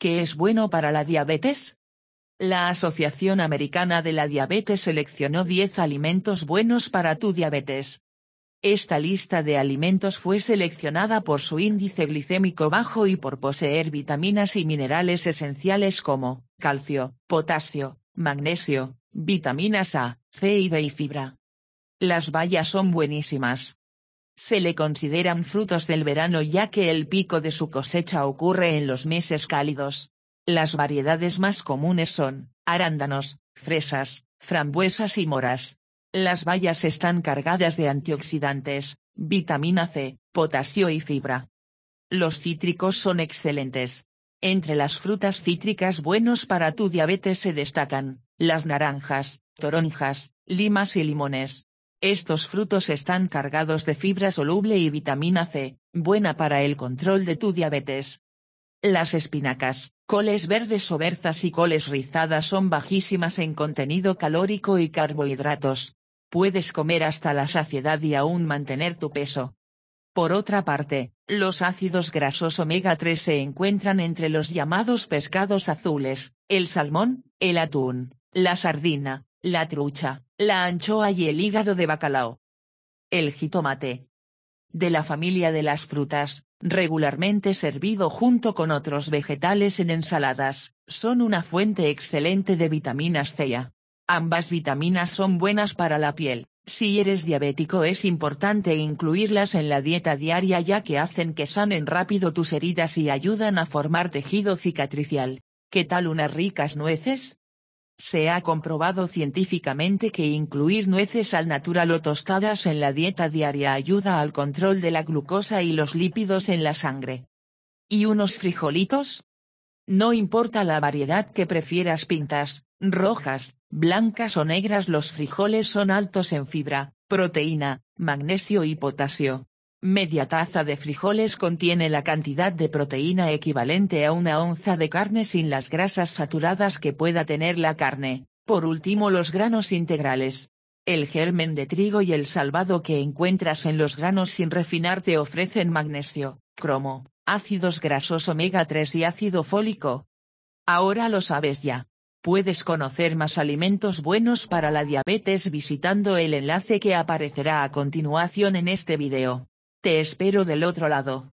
¿Qué es bueno para la diabetes? La Asociación Americana de la Diabetes seleccionó 10 alimentos buenos para tu diabetes. Esta lista de alimentos fue seleccionada por su índice glicémico bajo y por poseer vitaminas y minerales esenciales como calcio, potasio, magnesio, vitaminas A, C y D y fibra. Las bayas son buenísimas, se le consideran frutos del verano ya que el pico de su cosecha ocurre en los meses cálidos. Las variedades más comunes son, arándanos, fresas, frambuesas y moras. Las bayas están cargadas de antioxidantes, vitamina C, potasio y fibra. Los cítricos son excelentes. Entre las frutas cítricas buenos para tu diabetes se destacan, las naranjas, toronjas, limas y limones. Estos frutos están cargados de fibra soluble y vitamina C, buena para el control de tu diabetes. Las espinacas, coles verdes o berzas y coles rizadas son bajísimas en contenido calórico y carbohidratos. Puedes comer hasta la saciedad y aún mantener tu peso. Por otra parte, los ácidos grasos omega 3 se encuentran entre los llamados pescados azules, el salmón, el atún, la sardina, la trucha, la anchoa y el hígado de bacalao. El jitomate. De la familia de las frutas, regularmente servido junto con otros vegetales en ensaladas, son una fuente excelente de vitaminas C Ambas vitaminas son buenas para la piel, si eres diabético es importante incluirlas en la dieta diaria ya que hacen que sanen rápido tus heridas y ayudan a formar tejido cicatricial. ¿Qué tal unas ricas nueces? Se ha comprobado científicamente que incluir nueces al natural o tostadas en la dieta diaria ayuda al control de la glucosa y los lípidos en la sangre. ¿Y unos frijolitos? No importa la variedad que prefieras pintas, rojas, blancas o negras los frijoles son altos en fibra, proteína, magnesio y potasio. Media taza de frijoles contiene la cantidad de proteína equivalente a una onza de carne sin las grasas saturadas que pueda tener la carne. Por último, los granos integrales. El germen de trigo y el salvado que encuentras en los granos sin refinar te ofrecen magnesio, cromo, ácidos grasos omega 3 y ácido fólico. Ahora lo sabes ya. Puedes conocer más alimentos buenos para la diabetes visitando el enlace que aparecerá a continuación en este video. Te espero del otro lado.